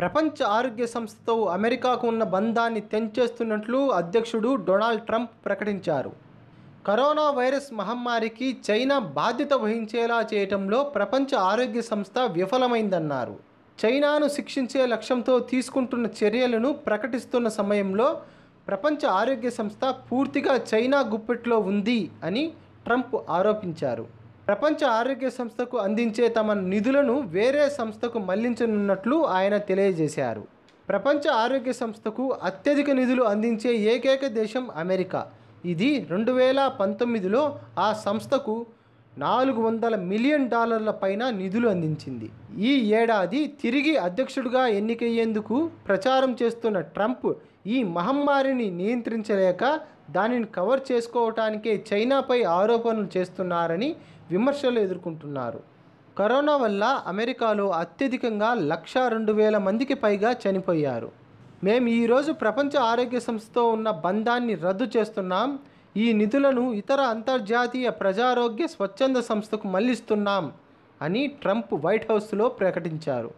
ప్రపంచ ఆరోగ్య సంస్థతో అమెరికాకు ఉన్న బంధాన్ని తెంచేస్తున్నట్లు అధ్యక్షుడు డొనాల్డ్ ట్రంప్ ప్రకటించారు కరోనా వైరస్ మహమ్మారికి చైనా బాధ్యత వహించేలా చేయటంలో ప్రపంచ ఆరోగ్య సంస్థ విఫలమైందన్నారు చైనాను శిక్షించే లక్ష్యంతో తీసుకుంటున్న చర్యలను ప్రకటిస్తున్న సమయంలో ప్రపంచ ఆరోగ్య సంస్థ పూర్తిగా చైనా గుప్పెట్లో ఉంది అని ట్రంప్ ఆరోపించారు ప్రపంచ ఆరోగ్య సంస్థకు అందించే తమ నిధులను వేరే సంస్థకు మళ్లించనున్నట్లు ఆయన తెలియజేశారు ప్రపంచ ఆరోగ్య సంస్థకు అత్యధిక నిధులు అందించే ఏకైక దేశం అమెరికా ఇది రెండు వేల పంతొమ్మిదిలో ఆ సంస్థకు నాలుగు వందల మిలియన్ డాలర్ల పైన నిధులు అందించింది ఈ ఏడాది తిరిగి అధ్యక్షుడిగా ఎన్నికయ్యేందుకు ప్రచారం చేస్తున్న ట్రంప్ ఈ మహమ్మారిని నియంత్రించలేక దానిని కవర్ చేసుకోవటానికే చైనాపై ఆరోపణలు చేస్తున్నారని విమర్శలు ఎదుర్కొంటున్నారు కరోనా వల్ల అమెరికాలో అత్యధికంగా లక్ష రెండు వేల మందికి పైగా చనిపోయారు మేము ఈరోజు ప్రపంచ ఆరోగ్య సంస్థతో ఉన్న బంధాన్ని రద్దు చేస్తున్నాం ఈ నిధులను ఇతర అంతర్జాతీయ ప్రజారోగ్య స్వచ్ఛంద సంస్థకు మళ్లిస్తున్నాం అని ట్రంప్ వైట్ హౌస్లో ప్రకటించారు